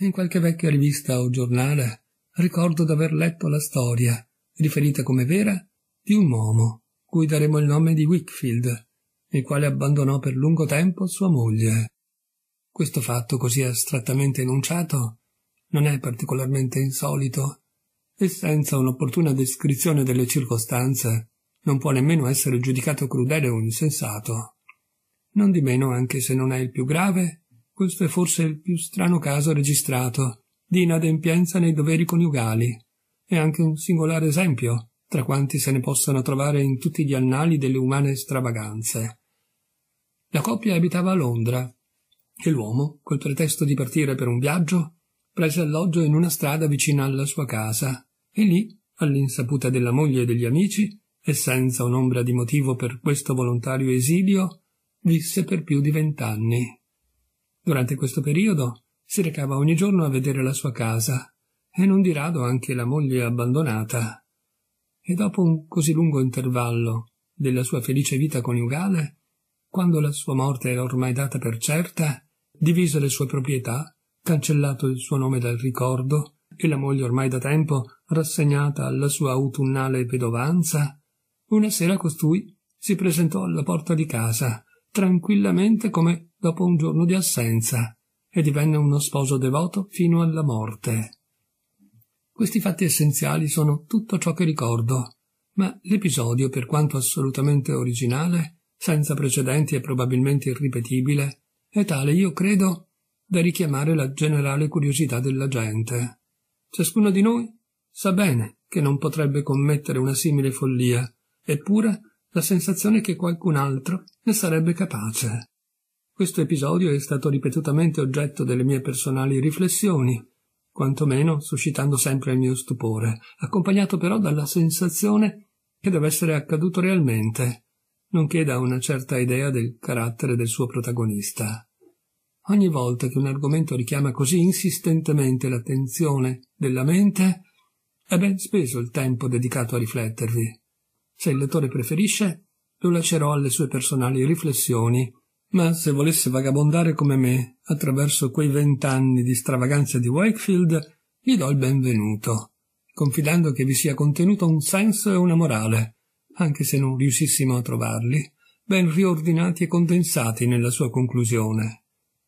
In qualche vecchia rivista o giornale ricordo d'aver letto la storia, riferita come vera, di un uomo, cui daremo il nome di Wickfield, il quale abbandonò per lungo tempo sua moglie. Questo fatto così astrattamente enunciato non è particolarmente insolito e senza un'opportuna descrizione delle circostanze non può nemmeno essere giudicato crudele o insensato. Non di meno, anche se non è il più grave, questo è forse il più strano caso registrato di inadempienza nei doveri coniugali. È anche un singolare esempio, tra quanti se ne possano trovare in tutti gli annali delle umane stravaganze. La coppia abitava a Londra e l'uomo, col pretesto di partire per un viaggio, prese alloggio in una strada vicina alla sua casa e lì, all'insaputa della moglie e degli amici, e senza un'ombra di motivo per questo volontario esilio, visse per più di vent'anni. Durante questo periodo si recava ogni giorno a vedere la sua casa e non di rado anche la moglie abbandonata. E dopo un così lungo intervallo della sua felice vita coniugale, quando la sua morte era ormai data per certa, divise le sue proprietà, cancellato il suo nome dal ricordo e la moglie ormai da tempo rassegnata alla sua autunnale pedovanza, una sera costui si presentò alla porta di casa tranquillamente come dopo un giorno di assenza e divenne uno sposo devoto fino alla morte. Questi fatti essenziali sono tutto ciò che ricordo, ma l'episodio, per quanto assolutamente originale, senza precedenti e probabilmente irripetibile, è tale, io credo, da richiamare la generale curiosità della gente. Ciascuno di noi sa bene che non potrebbe commettere una simile follia, eppure la sensazione che qualcun altro ne sarebbe capace. Questo episodio è stato ripetutamente oggetto delle mie personali riflessioni, quantomeno suscitando sempre il mio stupore, accompagnato però dalla sensazione che deve essere accaduto realmente, nonché da una certa idea del carattere del suo protagonista. Ogni volta che un argomento richiama così insistentemente l'attenzione della mente, è ben speso il tempo dedicato a riflettervi. Se il lettore preferisce, lo lascerò alle sue personali riflessioni, ma se volesse vagabondare come me attraverso quei vent'anni di stravaganza di Wakefield, gli do il benvenuto, confidando che vi sia contenuto un senso e una morale, anche se non riuscissimo a trovarli, ben riordinati e condensati nella sua conclusione.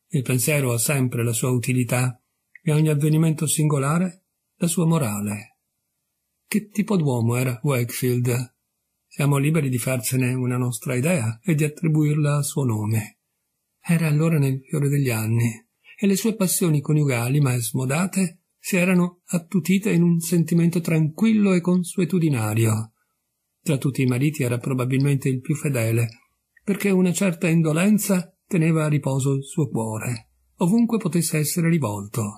Il pensiero ha sempre la sua utilità e ogni avvenimento singolare la sua morale. Che tipo d'uomo era Wakefield? Siamo liberi di farcene una nostra idea e di attribuirla al suo nome. Era allora nel fiore degli anni, e le sue passioni coniugali, ma smodate, si erano attutite in un sentimento tranquillo e consuetudinario. Tra tutti i mariti era probabilmente il più fedele, perché una certa indolenza teneva a riposo il suo cuore, ovunque potesse essere rivolto.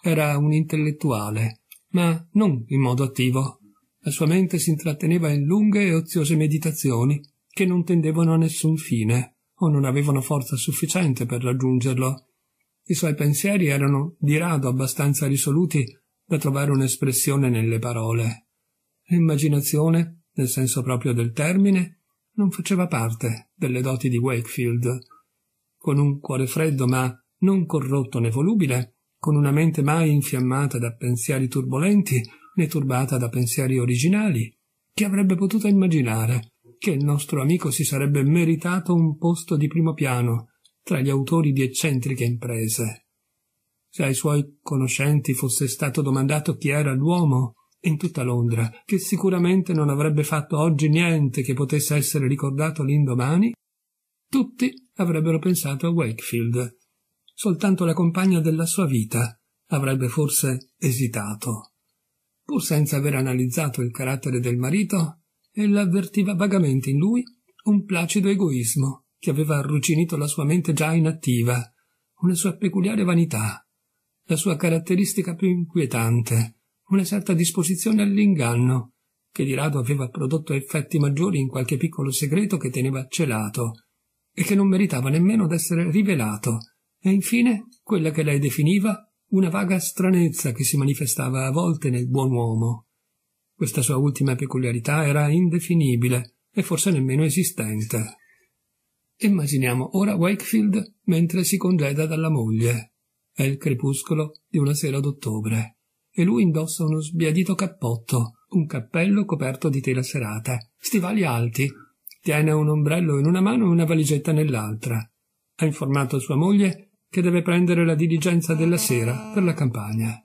Era un intellettuale, ma non in modo attivo. La sua mente si intratteneva in lunghe e oziose meditazioni, che non tendevano a nessun fine, o non avevano forza sufficiente per raggiungerlo. I suoi pensieri erano di rado abbastanza risoluti da trovare un'espressione nelle parole. L'immaginazione, nel senso proprio del termine, non faceva parte delle doti di Wakefield. Con un cuore freddo ma non corrotto né volubile, con una mente mai infiammata da pensieri turbolenti, né turbata da pensieri originali, chi avrebbe potuto immaginare che il nostro amico si sarebbe meritato un posto di primo piano tra gli autori di eccentriche imprese? Se ai suoi conoscenti fosse stato domandato chi era l'uomo in tutta Londra, che sicuramente non avrebbe fatto oggi niente che potesse essere ricordato l'indomani, tutti avrebbero pensato a Wakefield. Soltanto la compagna della sua vita avrebbe forse esitato pur senza aver analizzato il carattere del marito, ella avvertiva vagamente in lui un placido egoismo che aveva arrugginito la sua mente già inattiva, una sua peculiare vanità, la sua caratteristica più inquietante, una certa disposizione all'inganno, che di rado aveva prodotto effetti maggiori in qualche piccolo segreto che teneva celato, e che non meritava nemmeno d'essere rivelato, e infine quella che lei definiva una vaga stranezza che si manifestava a volte nel buon uomo. Questa sua ultima peculiarità era indefinibile e forse nemmeno esistente. Immaginiamo ora Wakefield mentre si congeda dalla moglie. È il crepuscolo di una sera d'ottobre e lui indossa uno sbiadito cappotto, un cappello coperto di tela serata, stivali alti, tiene un ombrello in una mano e una valigetta nell'altra. Ha informato sua moglie che deve prendere la diligenza della sera per la campagna.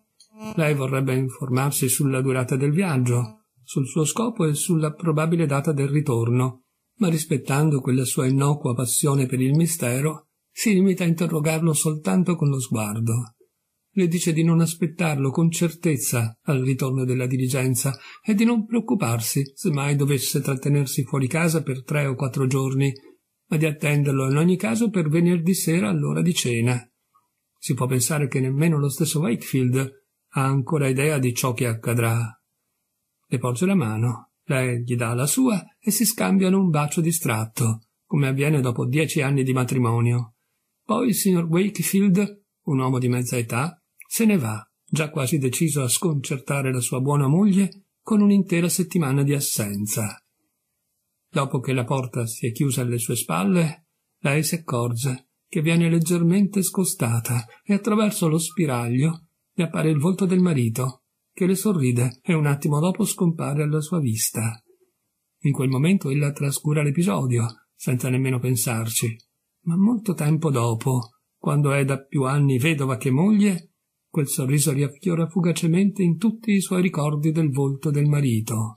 Lei vorrebbe informarsi sulla durata del viaggio, sul suo scopo e sulla probabile data del ritorno, ma rispettando quella sua innocua passione per il mistero, si limita a interrogarlo soltanto con lo sguardo. Le dice di non aspettarlo con certezza al ritorno della diligenza e di non preoccuparsi se mai dovesse trattenersi fuori casa per tre o quattro giorni ma di attenderlo in ogni caso per venerdì sera all'ora di cena. Si può pensare che nemmeno lo stesso Wakefield ha ancora idea di ciò che accadrà. Le porge la mano, lei gli dà la sua e si scambiano un bacio distratto, come avviene dopo dieci anni di matrimonio. Poi il signor Wakefield, un uomo di mezza età, se ne va, già quasi deciso a sconcertare la sua buona moglie con un'intera settimana di assenza. Dopo che la porta si è chiusa alle sue spalle, lei si accorge che viene leggermente scostata e attraverso lo spiraglio le appare il volto del marito, che le sorride e un attimo dopo scompare alla sua vista. In quel momento ella trascura l'episodio, senza nemmeno pensarci, ma molto tempo dopo, quando è da più anni vedova che moglie, quel sorriso riaffiora fugacemente in tutti i suoi ricordi del volto del marito.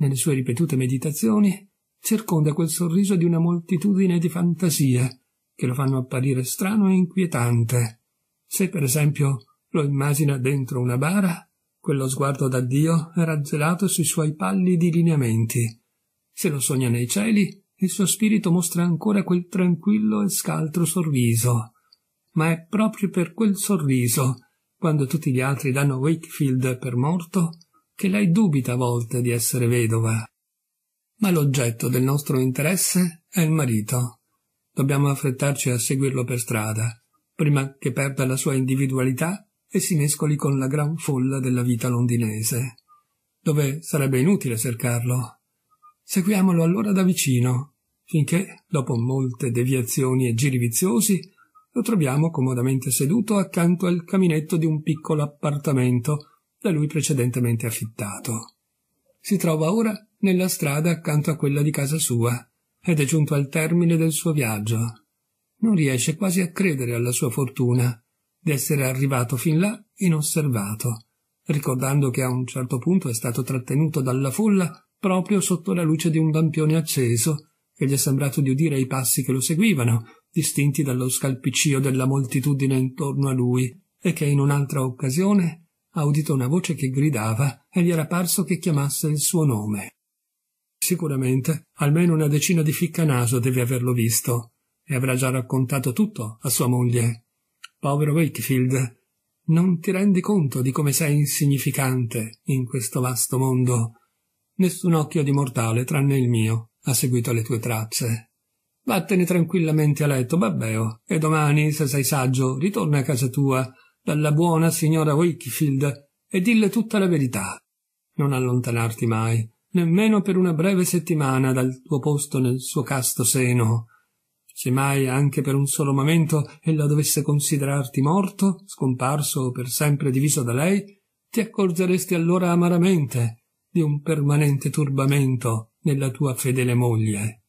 Nelle sue ripetute meditazioni circonda quel sorriso di una moltitudine di fantasie che lo fanno apparire strano e inquietante. Se, per esempio, lo immagina dentro una bara, quello sguardo d'addio era gelato sui suoi pallidi lineamenti. Se lo sogna nei cieli, il suo spirito mostra ancora quel tranquillo e scaltro sorriso. Ma è proprio per quel sorriso, quando tutti gli altri danno Wakefield per morto, che lei dubita a volte di essere vedova. Ma l'oggetto del nostro interesse è il marito. Dobbiamo affrettarci a seguirlo per strada, prima che perda la sua individualità e si mescoli con la gran folla della vita londinese, dove sarebbe inutile cercarlo. Seguiamolo allora da vicino, finché, dopo molte deviazioni e giri viziosi, lo troviamo comodamente seduto accanto al caminetto di un piccolo appartamento da lui precedentemente affittato. Si trova ora nella strada accanto a quella di casa sua ed è giunto al termine del suo viaggio. Non riesce quasi a credere alla sua fortuna di essere arrivato fin là inosservato, ricordando che a un certo punto è stato trattenuto dalla folla proprio sotto la luce di un lampione acceso che gli è sembrato di udire i passi che lo seguivano, distinti dallo scalpiccio della moltitudine intorno a lui, e che in un'altra occasione ha udito una voce che gridava e gli era parso che chiamasse il suo nome. Sicuramente almeno una decina di ficcanaso deve averlo visto e avrà già raccontato tutto a sua moglie. Povero Wakefield, non ti rendi conto di come sei insignificante in questo vasto mondo. Nessun occhio di mortale, tranne il mio, ha seguito le tue tracce. Vattene tranquillamente a letto, babbeo, e domani, se sei saggio, ritorna a casa tua dalla buona signora Wakefield e dille tutta la verità. Non allontanarti mai, nemmeno per una breve settimana dal tuo posto nel suo casto seno. Se mai anche per un solo momento ella dovesse considerarti morto, scomparso o per sempre diviso da lei, ti accorgeresti allora amaramente di un permanente turbamento nella tua fedele moglie.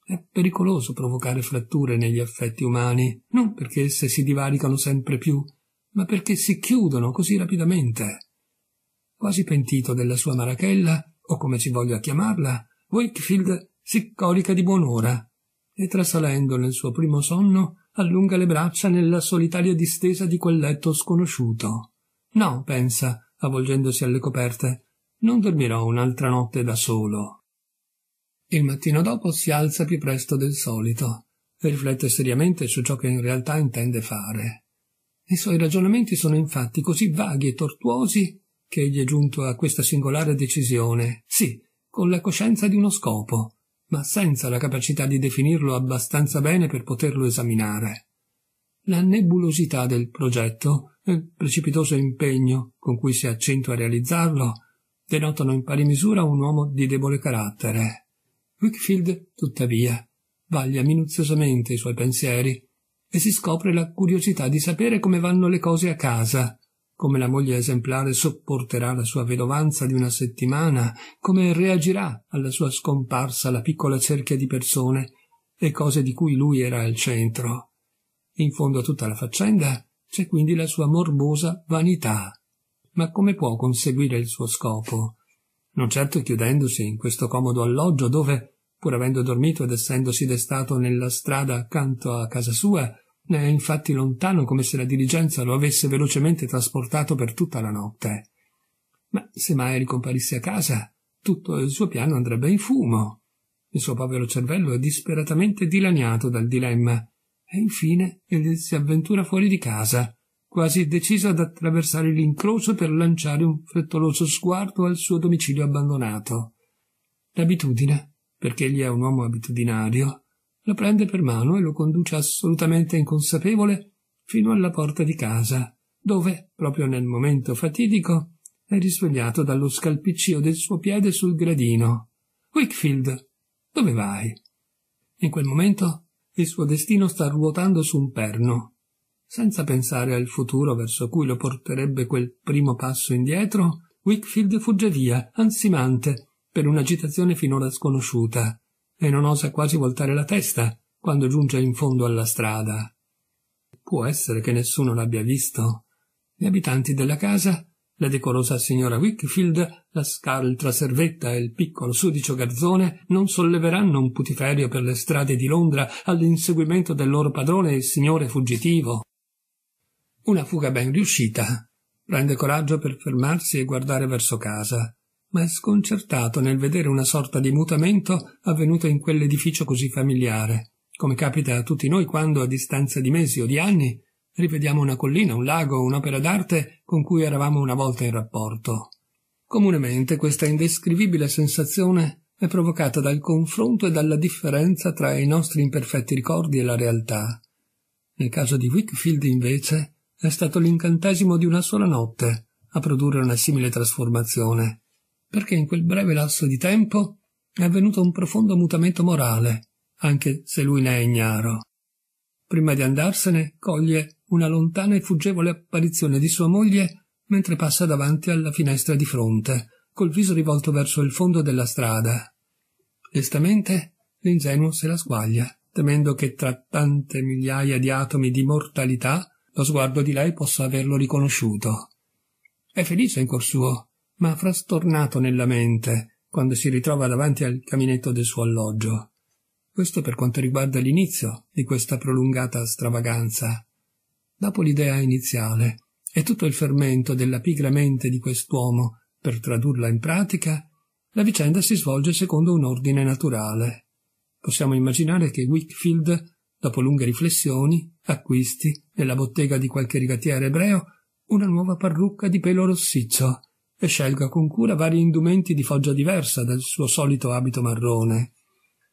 È pericoloso provocare fratture negli affetti umani, non perché esse si divaricano sempre più, ma perché si chiudono così rapidamente. Quasi pentito della sua marachella, o come ci voglia chiamarla, Wakefield si corica di buon'ora e trasalendo nel suo primo sonno allunga le braccia nella solitaria distesa di quel letto sconosciuto. No, pensa, avvolgendosi alle coperte, non dormirò un'altra notte da solo. Il mattino dopo si alza più presto del solito e riflette seriamente su ciò che in realtà intende fare. I suoi ragionamenti sono infatti così vaghi e tortuosi che egli è giunto a questa singolare decisione, sì, con la coscienza di uno scopo, ma senza la capacità di definirlo abbastanza bene per poterlo esaminare. La nebulosità del progetto e il precipitoso impegno con cui si accentua a realizzarlo denotano in pari misura un uomo di debole carattere. Wickfield, tuttavia, vaglia minuziosamente i suoi pensieri e si scopre la curiosità di sapere come vanno le cose a casa, come la moglie esemplare sopporterà la sua vedovanza di una settimana, come reagirà alla sua scomparsa la piccola cerchia di persone e cose di cui lui era al centro. In fondo a tutta la faccenda c'è quindi la sua morbosa vanità. Ma come può conseguire il suo scopo? Non certo chiudendosi in questo comodo alloggio dove, pur avendo dormito ed essendosi destato nella strada accanto a casa sua, ne è infatti lontano come se la diligenza lo avesse velocemente trasportato per tutta la notte. Ma se mai ricomparisse a casa, tutto il suo piano andrebbe in fumo. Il suo povero cervello è disperatamente dilaniato dal dilemma e infine egli si avventura fuori di casa, quasi deciso ad attraversare l'incrocio per lanciare un frettoloso sguardo al suo domicilio abbandonato. L'abitudine, perché egli è un uomo abitudinario, lo prende per mano e lo conduce assolutamente inconsapevole fino alla porta di casa, dove, proprio nel momento fatidico, è risvegliato dallo scalpiccio del suo piede sul gradino. Wickfield, dove vai? In quel momento il suo destino sta ruotando su un perno. Senza pensare al futuro verso cui lo porterebbe quel primo passo indietro, Wickfield fugge via, ansimante, per un'agitazione finora sconosciuta, e non osa quasi voltare la testa quando giunge in fondo alla strada. Può essere che nessuno l'abbia visto. Gli abitanti della casa, la decorosa signora Wickfield, la scaltra servetta e il piccolo sudicio garzone non solleveranno un putiferio per le strade di Londra all'inseguimento del loro padrone e signore fuggitivo. Una fuga ben riuscita. Prende coraggio per fermarsi e guardare verso casa ma sconcertato nel vedere una sorta di mutamento avvenuto in quell'edificio così familiare, come capita a tutti noi quando, a distanza di mesi o di anni, rivediamo una collina, un lago, un'opera d'arte con cui eravamo una volta in rapporto. Comunemente questa indescrivibile sensazione è provocata dal confronto e dalla differenza tra i nostri imperfetti ricordi e la realtà. Nel caso di Wickfield, invece, è stato l'incantesimo di una sola notte a produrre una simile trasformazione perché in quel breve lasso di tempo è avvenuto un profondo mutamento morale, anche se lui ne è ignaro. Prima di andarsene, coglie una lontana e fuggevole apparizione di sua moglie mentre passa davanti alla finestra di fronte, col viso rivolto verso il fondo della strada. Lestamente, l'ingenuo se la squaglia, temendo che tra tante migliaia di atomi di mortalità lo sguardo di lei possa averlo riconosciuto. È felice in cuor suo, ma frastornato nella mente quando si ritrova davanti al caminetto del suo alloggio. Questo per quanto riguarda l'inizio di questa prolungata stravaganza. Dopo l'idea iniziale e tutto il fermento della pigra mente di quest'uomo per tradurla in pratica, la vicenda si svolge secondo un ordine naturale. Possiamo immaginare che Wickfield, dopo lunghe riflessioni, acquisti, nella bottega di qualche rigatiere ebreo, una nuova parrucca di pelo rossiccio, e scelga con cura vari indumenti di foggia diversa dal suo solito abito marrone.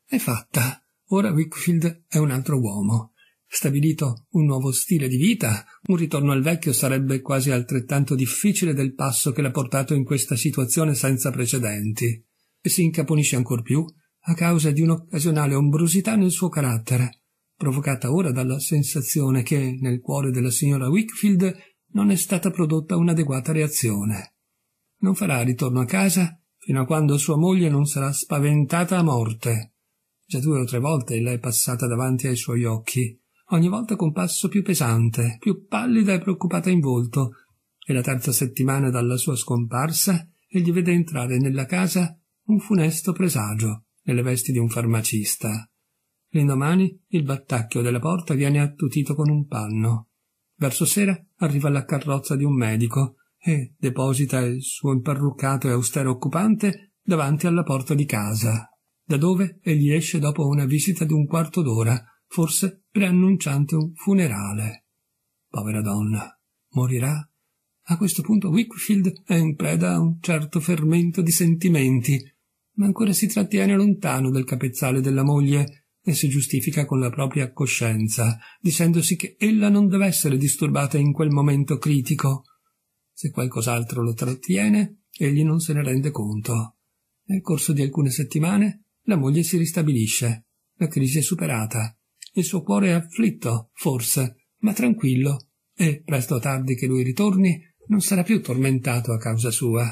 È fatta. Ora Wickfield è un altro uomo. Stabilito un nuovo stile di vita, un ritorno al vecchio sarebbe quasi altrettanto difficile del passo che l'ha portato in questa situazione senza precedenti. E si incaponisce ancor più a causa di un'occasionale ombrosità nel suo carattere, provocata ora dalla sensazione che nel cuore della signora Wickfield non è stata prodotta un'adeguata reazione non farà ritorno a casa fino a quando sua moglie non sarà spaventata a morte. Già due o tre volte è passata davanti ai suoi occhi, ogni volta con passo più pesante, più pallida e preoccupata in volto, e la terza settimana dalla sua scomparsa egli vede entrare nella casa un funesto presagio, nelle vesti di un farmacista. L'indomani il battacchio della porta viene attutito con un panno. Verso sera arriva la carrozza di un medico, e deposita il suo imparruccato e austero occupante davanti alla porta di casa, da dove egli esce dopo una visita di un quarto d'ora, forse preannunciante un funerale. Povera donna, morirà? A questo punto Wickfield è in preda a un certo fermento di sentimenti, ma ancora si trattiene lontano dal capezzale della moglie e si giustifica con la propria coscienza, dicendosi che ella non deve essere disturbata in quel momento critico, se qualcos'altro lo trattiene, egli non se ne rende conto. Nel corso di alcune settimane la moglie si ristabilisce, la crisi è superata, il suo cuore è afflitto, forse, ma tranquillo, e presto o tardi che lui ritorni non sarà più tormentato a causa sua.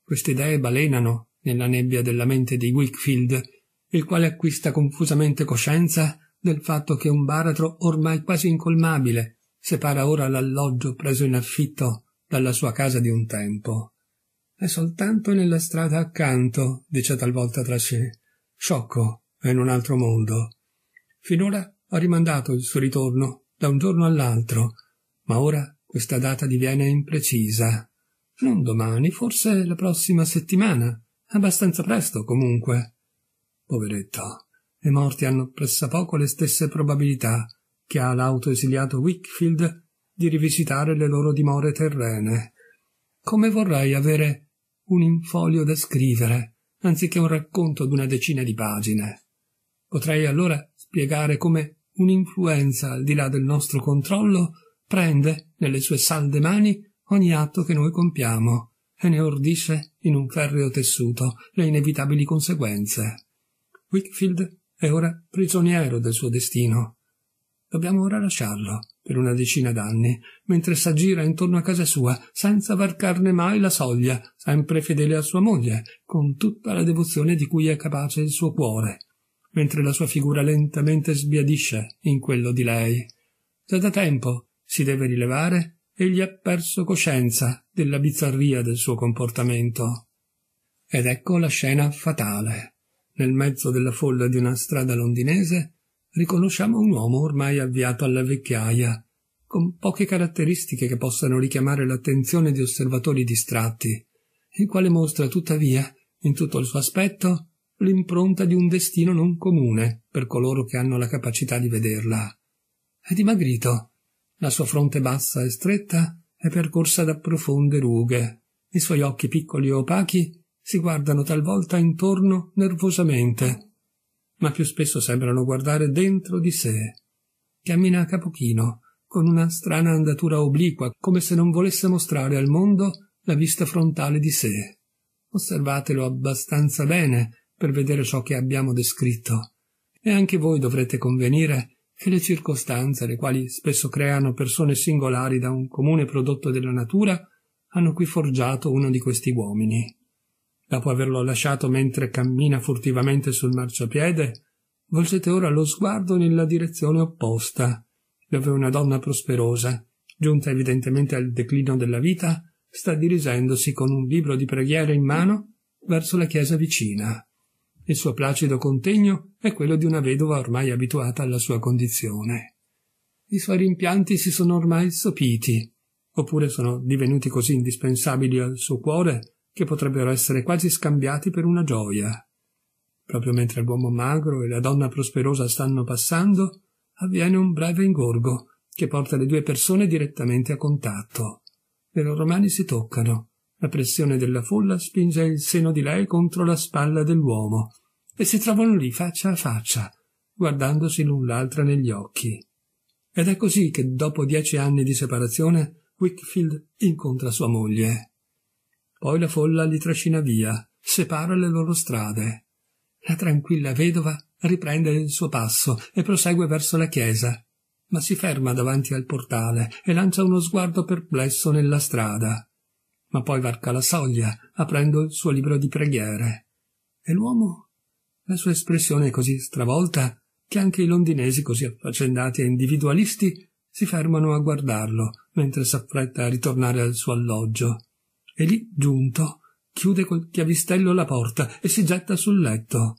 Queste idee balenano nella nebbia della mente di Wickfield, il quale acquista confusamente coscienza del fatto che un baratro ormai quasi incolmabile separa ora l'alloggio preso in affitto dalla sua casa di un tempo. È soltanto nella strada accanto, dice talvolta tra sé. Sciocco, è in un altro mondo. Finora ha rimandato il suo ritorno da un giorno all'altro, ma ora questa data diviene imprecisa. Non domani, forse la prossima settimana. Abbastanza presto, comunque. Poveretto, i morti hanno pressappoco le stesse probabilità che ha l'auto esiliato Wickfield di rivisitare le loro dimore terrene. Come vorrei avere un infolio da scrivere, anziché un racconto d'una decina di pagine. Potrei allora spiegare come un'influenza al di là del nostro controllo prende nelle sue salde mani ogni atto che noi compiamo e ne ordisce in un ferreo tessuto le inevitabili conseguenze. Wickfield è ora prigioniero del suo destino Dobbiamo ora lasciarlo per una decina d'anni, mentre s'aggira intorno a casa sua, senza varcarne mai la soglia, sempre fedele a sua moglie, con tutta la devozione di cui è capace il suo cuore, mentre la sua figura lentamente sbiadisce in quello di lei. Già da tempo si deve rilevare egli ha perso coscienza della bizzarria del suo comportamento. Ed ecco la scena fatale. Nel mezzo della folla di una strada londinese riconosciamo un uomo ormai avviato alla vecchiaia, con poche caratteristiche che possano richiamare l'attenzione di osservatori distratti, il quale mostra tuttavia, in tutto il suo aspetto, l'impronta di un destino non comune per coloro che hanno la capacità di vederla. È dimagrito, la sua fronte bassa e stretta è percorsa da profonde rughe, i suoi occhi piccoli e opachi si guardano talvolta intorno nervosamente ma più spesso sembrano guardare dentro di sé. Cammina a capochino, con una strana andatura obliqua, come se non volesse mostrare al mondo la vista frontale di sé. Osservatelo abbastanza bene per vedere ciò che abbiamo descritto. E anche voi dovrete convenire che le circostanze, le quali spesso creano persone singolari da un comune prodotto della natura, hanno qui forgiato uno di questi uomini dopo averlo lasciato mentre cammina furtivamente sul marciapiede, volgete ora lo sguardo nella direzione opposta, dove una donna prosperosa, giunta evidentemente al declino della vita, sta dirigendosi con un libro di preghiere in mano verso la chiesa vicina. Il suo placido contegno è quello di una vedova ormai abituata alla sua condizione. I suoi rimpianti si sono ormai sopiti, oppure sono divenuti così indispensabili al suo cuore che potrebbero essere quasi scambiati per una gioia. Proprio mentre l'uomo magro e la donna prosperosa stanno passando, avviene un breve ingorgo che porta le due persone direttamente a contatto. Le loro mani si toccano. La pressione della folla spinge il seno di lei contro la spalla dell'uomo e si trovano lì faccia a faccia, guardandosi l'un l'altra negli occhi. Ed è così che dopo dieci anni di separazione Wickfield incontra sua moglie. Poi la folla li trascina via, separa le loro strade. La tranquilla vedova riprende il suo passo e prosegue verso la chiesa, ma si ferma davanti al portale e lancia uno sguardo perplesso nella strada. Ma poi varca la soglia, aprendo il suo libro di preghiere. E l'uomo? La sua espressione è così stravolta che anche i londinesi così affaccendati e individualisti si fermano a guardarlo mentre s'affretta a ritornare al suo alloggio e lì giunto chiude col chiavistello la porta e si getta sul letto.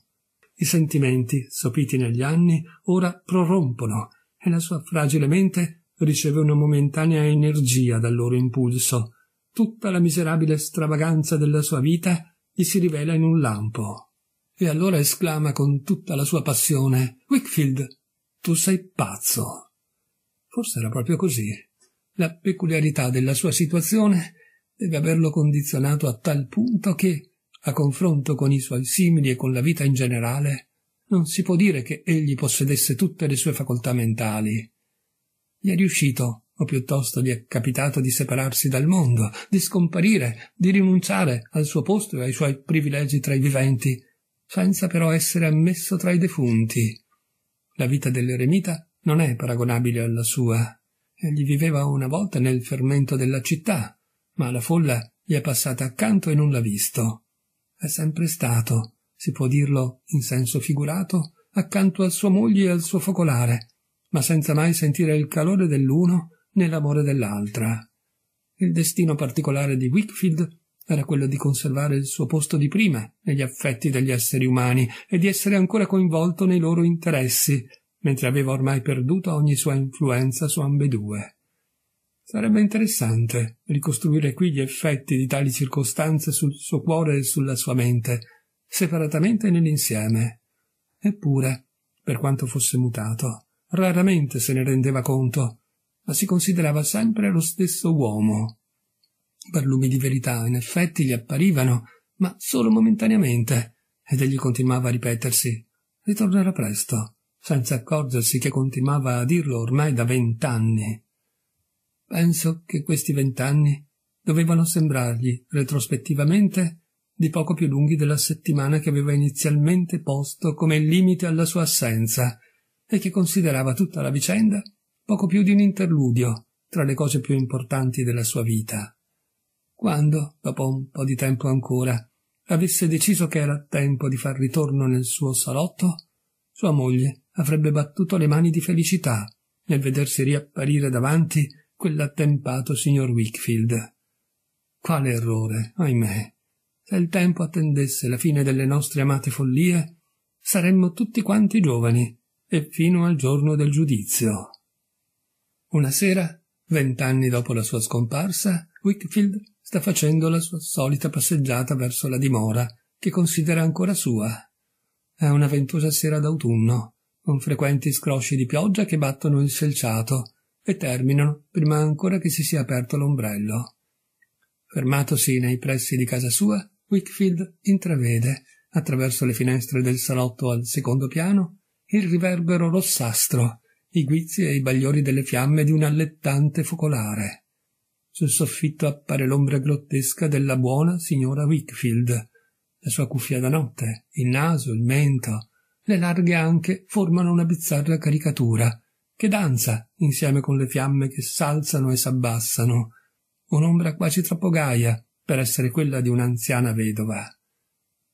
I sentimenti, sopiti negli anni, ora prorompono e la sua fragile mente riceve una momentanea energia dal loro impulso. Tutta la miserabile stravaganza della sua vita gli si rivela in un lampo. E allora esclama con tutta la sua passione Wickfield, tu sei pazzo. Forse era proprio così. La peculiarità della sua situazione deve averlo condizionato a tal punto che, a confronto con i suoi simili e con la vita in generale, non si può dire che egli possedesse tutte le sue facoltà mentali. Gli è riuscito, o piuttosto gli è capitato di separarsi dal mondo, di scomparire, di rinunciare al suo posto e ai suoi privilegi tra i viventi, senza però essere ammesso tra i defunti. La vita dell'eremita non è paragonabile alla sua. Egli viveva una volta nel fermento della città, ma la folla gli è passata accanto e non l'ha visto. È sempre stato, si può dirlo in senso figurato, accanto a sua moglie e al suo focolare, ma senza mai sentire il calore dell'uno né l'amore dell'altra. Il destino particolare di Wickfield era quello di conservare il suo posto di prima negli affetti degli esseri umani e di essere ancora coinvolto nei loro interessi, mentre aveva ormai perduto ogni sua influenza su ambedue. Sarebbe interessante ricostruire qui gli effetti di tali circostanze sul suo cuore e sulla sua mente, separatamente e nell'insieme. Eppure, per quanto fosse mutato, raramente se ne rendeva conto, ma si considerava sempre lo stesso uomo. Barlumi di verità, in effetti, gli apparivano, ma solo momentaneamente, ed egli continuava a ripetersi ritornerà presto, senza accorgersi che continuava a dirlo ormai da vent'anni. Penso che questi vent'anni dovevano sembrargli, retrospettivamente, di poco più lunghi della settimana che aveva inizialmente posto come limite alla sua assenza e che considerava tutta la vicenda poco più di un interludio tra le cose più importanti della sua vita. Quando, dopo un po' di tempo ancora, avesse deciso che era tempo di far ritorno nel suo salotto, sua moglie avrebbe battuto le mani di felicità nel vedersi riapparire davanti quell'attempato signor Wickfield. Quale errore, ahimè. Se il tempo attendesse la fine delle nostre amate follie, saremmo tutti quanti giovani, e fino al giorno del giudizio. Una sera, vent'anni dopo la sua scomparsa, Wickfield sta facendo la sua solita passeggiata verso la dimora, che considera ancora sua. È una ventosa sera d'autunno, con frequenti scrosci di pioggia che battono il selciato, e terminano prima ancora che si sia aperto l'ombrello. Fermatosi nei pressi di casa sua, Wickfield intravede, attraverso le finestre del salotto al secondo piano, il riverbero rossastro, i guizzi e i bagliori delle fiamme di un allettante focolare. Sul soffitto appare l'ombra grottesca della buona signora Wickfield, la sua cuffia da notte, il naso, il mento, le larghe anche formano una bizzarra caricatura, che danza insieme con le fiamme che s'alzano e s'abbassano, un'ombra quasi troppo gaia per essere quella di un'anziana vedova.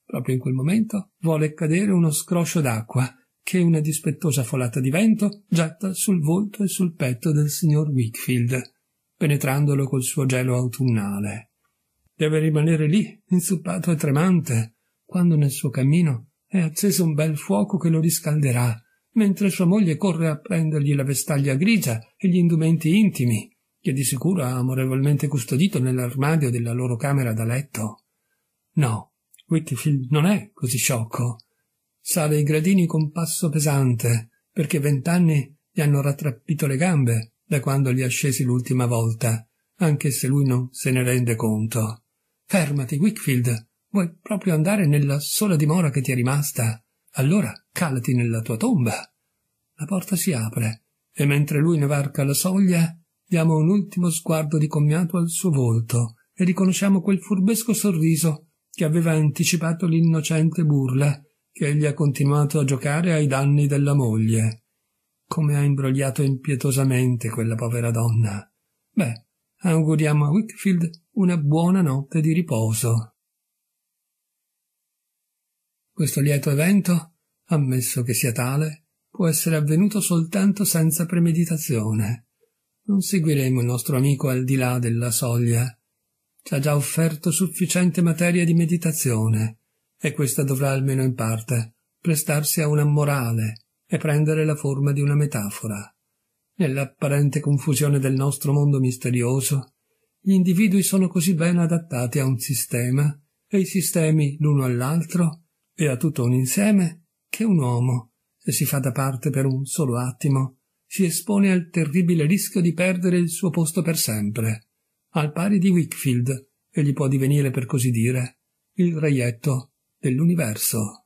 Proprio in quel momento vuole cadere uno scroscio d'acqua che una dispettosa folata di vento getta sul volto e sul petto del signor Wickfield, penetrandolo col suo gelo autunnale. Deve rimanere lì, inzuppato e tremante, quando nel suo cammino è acceso un bel fuoco che lo riscalderà mentre sua moglie corre a prendergli la vestaglia grigia e gli indumenti intimi, che di sicuro ha amorevolmente custodito nell'armadio della loro camera da letto. No, Whitfield non è così sciocco. Sale i gradini con passo pesante, perché vent'anni gli hanno rattrappito le gambe da quando li ascesi l'ultima volta, anche se lui non se ne rende conto. Fermati, Wickfield. Vuoi proprio andare nella sola dimora che ti è rimasta? Allora calati nella tua tomba. La porta si apre e mentre lui ne varca la soglia, diamo un ultimo sguardo di commiato al suo volto e riconosciamo quel furbesco sorriso che aveva anticipato l'innocente burla che egli ha continuato a giocare ai danni della moglie. Come ha imbrogliato impietosamente quella povera donna. Beh, auguriamo a Wickfield una buona notte di riposo. Questo lieto evento, ammesso che sia tale, può essere avvenuto soltanto senza premeditazione. Non seguiremo il nostro amico al di là della soglia. Ci ha già offerto sufficiente materia di meditazione, e questa dovrà almeno in parte prestarsi a una morale e prendere la forma di una metafora. Nell'apparente confusione del nostro mondo misterioso, gli individui sono così ben adattati a un sistema e i sistemi l'uno all'altro e a tutto un insieme che un uomo, se si fa da parte per un solo attimo, si espone al terribile rischio di perdere il suo posto per sempre, al pari di Wickfield, gli può divenire, per così dire, il reietto dell'universo.